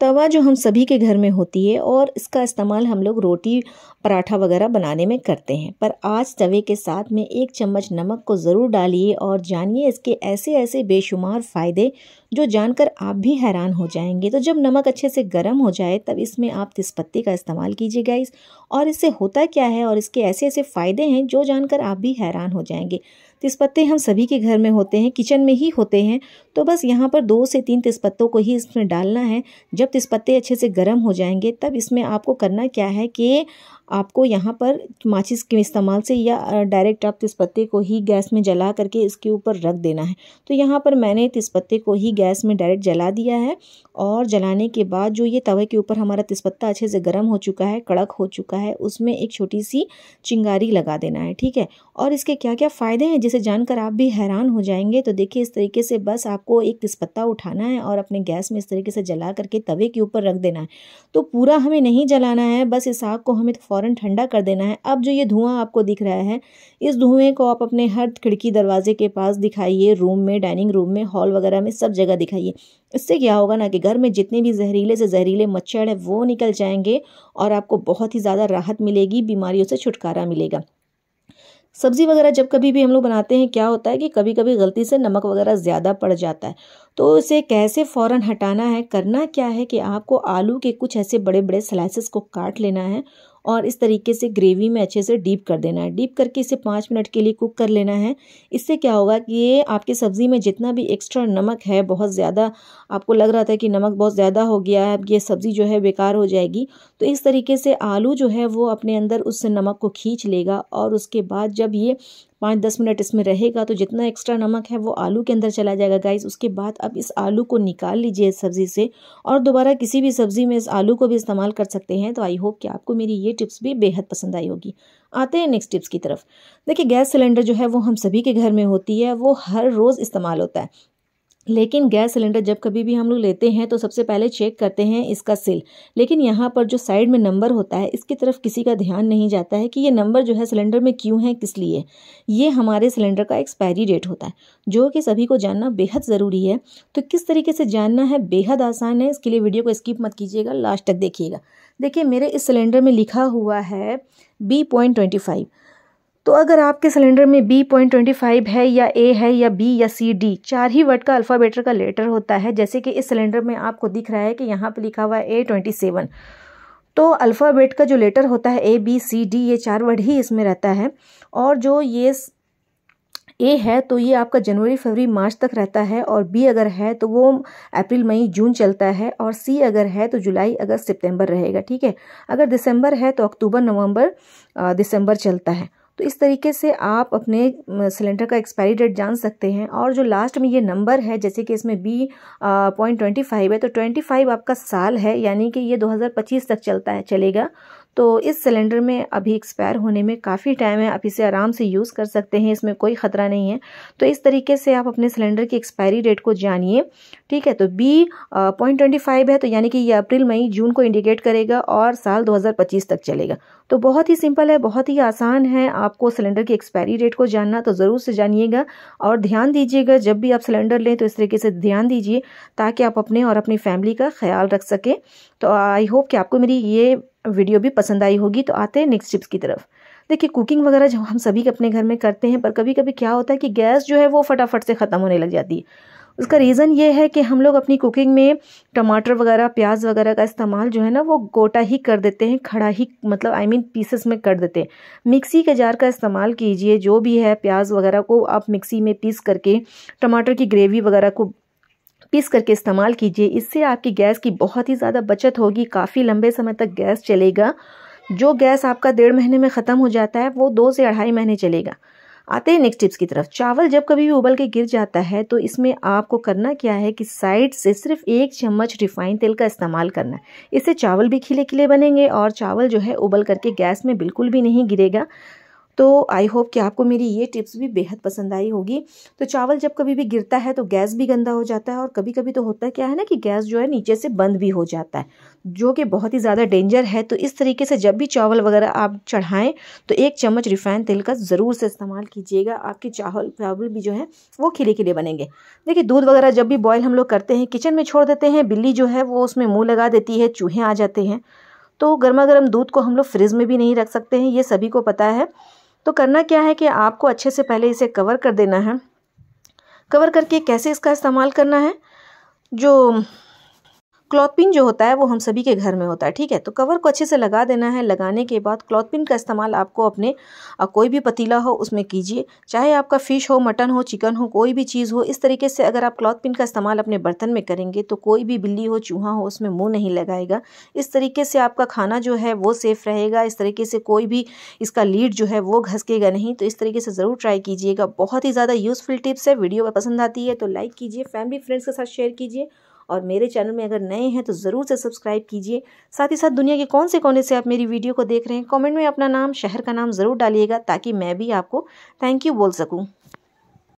तवा जो हम सभी के घर में होती है और इसका इस्तेमाल हम लोग रोटी पराठा वगैरह बनाने में करते हैं पर आज तवे के साथ में एक चम्मच नमक को ज़रूर डालिए और जानिए इसके ऐसे ऐसे बेशुमार फ़ायदे जो जानकर आप भी हैरान हो जाएंगे तो जब नमक अच्छे से गर्म हो जाए तब इसमें आप तिसपत्ती का इस्तेमाल कीजिए गाइस और इससे होता क्या है और इसके ऐसे ऐसे फ़ायदे हैं जो जानकर आप भी हैरान हो जाएंगे तिसपत्ते हम सभी के घर में होते हैं किचन में ही होते हैं तो बस यहाँ पर दो से तीन तिसपत्तों को ही इसमें डालना है जब तिसपत्ते अच्छे से गर्म हो जाएंगे तब इसमें आपको करना क्या है कि आपको यहाँ पर माचिस के इस्तेमाल से या डायरेक्ट आप तिसपत्ते को ही गैस में जला करके इसके ऊपर रख देना है तो यहाँ पर मैंने तिसपत्ते को ही गैस में डायरेक्ट जला दिया है और जलाने के बाद जो ये तवे के ऊपर हमारा तिसपत्ता अच्छे से गर्म हो चुका है कड़क हो चुका है होता है उसमें एक छोटी सी चिंगारी लगा देना है ठीक है और इसके क्या क्या फ़ायदे हैं जिसे जानकर आप भी हैरान हो जाएंगे तो देखिए इस तरीके से बस आपको एक तिस्पत्ता उठाना है और अपने गैस में इस तरीके से जला करके तवे के ऊपर रख देना है तो पूरा हमें नहीं जलाना है बस इस आग को हमें फ़ौरन ठंडा कर देना है अब जो ये धुआं आपको दिख रहा है इस धुएँ को आप अपने हर खिड़की दरवाजे के पास दिखाइए रूम में डाइनिंग रूम में हॉल वगैरह में सब जगह दिखाइए इससे क्या होगा ना कि घर में जितने भी जहरीले से जहरीले मच्छर है वो निकल जाएंगे और आपको बहुत ही ज़्यादा राहत मिलेगी बीमारियों से छुटकारा मिलेगा सब्ज़ी वगैरह जब कभी भी हम लोग बनाते हैं क्या होता है कि कभी कभी गलती से नमक वगैरह ज़्यादा पड़ जाता है तो इसे कैसे फ़ौर हटाना है करना क्या है कि आपको आलू के कुछ ऐसे बड़े बड़े स्लाइसिस को काट लेना है और इस तरीके से ग्रेवी में अच्छे से डीप कर देना है डीप करके इसे पाँच मिनट के लिए कुक कर लेना है इससे क्या होगा कि ये आपकी सब्ज़ी में जितना भी एक्स्ट्रा नमक है बहुत ज़्यादा आपको लग रहा था कि नमक बहुत ज़्यादा हो गया है अब ये सब्ज़ी जो है बेकार हो जाएगी तो इस तरीके से आलू जो है वो अपने अंदर उस नमक को खींच लेगा और उसके बाद जब ये पाँच दस मिनट इसमें रहेगा तो जितना एक्स्ट्रा नमक है वो आलू के अंदर चला जाएगा गाइस उसके बाद अब इस आलू को निकाल लीजिए इस सब्ज़ी से और दोबारा किसी भी सब्ज़ी में इस आलू को भी इस्तेमाल कर सकते हैं तो आई होप कि आपको मेरी ये टिप्स भी बेहद पसंद आई होगी आते हैं नेक्स्ट टिप्स की तरफ देखिए गैस सिलेंडर जो है वो हम सभी के घर में होती है वो हर रोज़ इस्तेमाल होता है लेकिन गैस सिलेंडर जब कभी भी हम लोग लेते हैं तो सबसे पहले चेक करते हैं इसका सिल लेकिन यहाँ पर जो साइड में नंबर होता है इसकी तरफ किसी का ध्यान नहीं जाता है कि ये नंबर जो है सिलेंडर में क्यों है किस लिए ये हमारे सिलेंडर का एक्सपायरी डेट होता है जो कि सभी को जानना बेहद ज़रूरी है तो किस तरीके से जानना है बेहद आसान है इसके लिए वीडियो को स्किप मत कीजिएगा लास्ट तक देखिएगा देखिए मेरे इस सिलेंडर में लिखा हुआ है बी पॉइंट ट्वेंटी फाइव तो अगर आपके सिलेंडर में बी पॉइंट ट्वेंटी फाइव है या ए है या बी या सी डी चार ही वर्ड का अल्फ़ाबेटर का लेटर होता है जैसे कि इस सिलेंडर में आपको दिख रहा है कि यहाँ पर लिखा हुआ है ए ट्वेंटी सेवन तो अल्फ़ाबेट का जो लेटर होता है ए बी सी डी ये चार वर्ड ही इसमें रहता है और जो ये ए है तो ये आपका जनवरी फरवरी मार्च तक रहता है और बी अगर है तो वो अप्रैल मई जून चलता है और सी अगर है तो जुलाई अगस्त सितंबर रहेगा ठीक है अगर दिसंबर है तो अक्टूबर नवंबर दिसंबर चलता है तो इस तरीके से आप अपने सिलेंडर का एक्सपायरी डेट जान सकते हैं और जो लास्ट में ये नंबर है जैसे कि इसमें बी पॉइंट ट्वेंटी फाइव है तो ट्वेंटी फाइव आपका साल है यानी कि ये पच्चीस तक चलता है चलेगा तो इस सिलेंडर में अभी एक्सपायर होने में काफ़ी टाइम है आप इसे आराम से यूज़ कर सकते हैं इसमें कोई ख़तरा नहीं है तो इस तरीके से आप अपने सिलेंडर की एक्सपायरी डेट को जानिए ठीक है तो बी पॉइंट ट्वेंटी फाइव है तो यानी कि ये अप्रैल मई जून को इंडिकेट करेगा और साल 2025 तक चलेगा तो बहुत ही सिंपल है बहुत ही आसान है आपको सिलेंडर की एक्सपायरी डेट को जानना तो ज़रूर से जानिएगा और ध्यान दीजिएगा जब भी आप सिलेंडर लें तो इस तरीके से ध्यान दीजिए ताकि आप अपने और अपनी फैमिली का ख्याल रख सकें तो आई होप कि आपको मेरी ये वीडियो भी पसंद आई होगी तो आते हैं नेक्स्ट टिप्स की तरफ देखिए कुकिंग वगैरह जो हम सभी अपने घर में करते हैं पर कभी कभी क्या होता है कि गैस जो है वो फटाफट से ख़त्म होने लग जाती है उसका रीज़न ये है कि हम लोग अपनी कुकिंग में टमाटर वगैरह प्याज वगैरह का इस्तेमाल जो है ना वो गोटा ही कर देते हैं खड़ा ही मतलब I I mean mean, pieces में कर देते हैं मिक्सी के जार का इस्तेमाल कीजिए जो भी है प्याज वगैरह को आप मिक्सी में पीस करके टमाटर की ग्रेवी वगैरह को पीस करके इस्तेमाल कीजिए इससे आपकी गैस की बहुत ही ज़्यादा बचत होगी काफ़ी लंबे समय तक गैस चलेगा जो गैस आपका डेढ़ महीने में ख़त्म हो जाता है वो दो से अढ़ाई महीने चलेगा आते हैं नेक्स्ट टिप्स की तरफ चावल जब कभी भी उबल के गिर जाता है तो इसमें आपको करना क्या है कि साइड से सिर्फ एक चम्मच रिफाइन तेल का इस्तेमाल करना है इससे चावल भी खिले खिले बनेंगे और चावल जो है उबल करके गैस में बिल्कुल भी नहीं गिरेगा तो आई होप कि आपको मेरी ये टिप्स भी बेहद पसंद आई होगी तो चावल जब कभी भी गिरता है तो गैस भी गंदा हो जाता है और कभी कभी तो होता क्या है ना कि गैस जो है नीचे से बंद भी हो जाता है जो कि बहुत ही ज़्यादा डेंजर है तो इस तरीके से जब भी चावल वगैरह आप चढ़ाएं तो एक चम्मच रिफाइन तेल का ज़रूर से इस्तेमाल कीजिएगा आपके चावल चावल भी जो है वो खिले खिले बनेंगे देखिए दूध वगैरह जब भी बॉयल हम लोग करते हैं किचन में छोड़ देते हैं बिल्ली जो है वो उसमें मुँह लगा देती है चूहे आ जाते हैं तो गर्मा गर्म दूध को हम लोग फ्रिज में भी नहीं रख सकते हैं ये सभी को पता है तो करना क्या है कि आपको अच्छे से पहले इसे कवर कर देना है कवर करके कैसे इसका इस्तेमाल करना है जो क्लॉथ पिन जो होता है वो हम सभी के घर में होता है ठीक है तो कवर को अच्छे से लगा देना है लगाने के बाद क्लॉथ पिन का इस्तेमाल आपको अपने कोई भी पतीला हो उसमें कीजिए चाहे आपका फ़िश हो मटन हो चिकन हो कोई भी चीज़ हो इस तरीके से अगर आप क्लॉथ पिन का इस्तेमाल अपने बर्तन में करेंगे तो कोई भी बिल्ली हो चूहा हो उसमें मुँह नहीं लगाएगा इस तरीके से आपका खाना जो है वो सेफ़ रहेगा इस तरीके से कोई भी इसका लीड जो है वो घसकेगा नहीं तो इस तरीके से ज़रूर ट्राई कीजिएगा बहुत ही ज़्यादा यूज़फुल टिप्स है वीडियो पसंद आती है तो लाइक कीजिए फैमिली फ्रेंड्स के साथ शेयर कीजिए और मेरे चैनल में अगर नए हैं तो ज़रूर से सब्सक्राइब कीजिए साथ ही साथ दुनिया के कौन से कोने से आप मेरी वीडियो को देख रहे हैं कॉमेंट में अपना नाम शहर का नाम ज़रूर डालिएगा ताकि मैं भी आपको थैंक यू बोल सकूँ